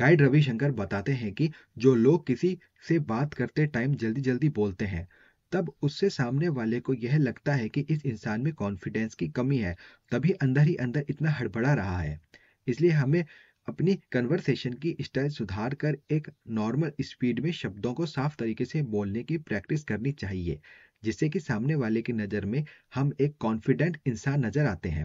guide Ravishankar बताते हैं कि जो लोग किसी से बात करते टाइम जल्दी जल्दी बोलते हैं तब उससे सामने वाले को यह लगता है कि इस इंसान में कॉन्फिडेंस की कमी है तभी अंदर ही अंदर इतना हड़बड़ा रहा है इसलिए हमें अपनी कन्वर्सेशन की स्टाइल सुधार कर एक नॉर्मल स्पीड में शब्दों को साफ तरीके से बोलने की प्रैक्टिस करनी चाहिए जिससे कि सामने वाले की नज़र में हम एक कॉन्फिडेंट इंसान नज़र आते हैं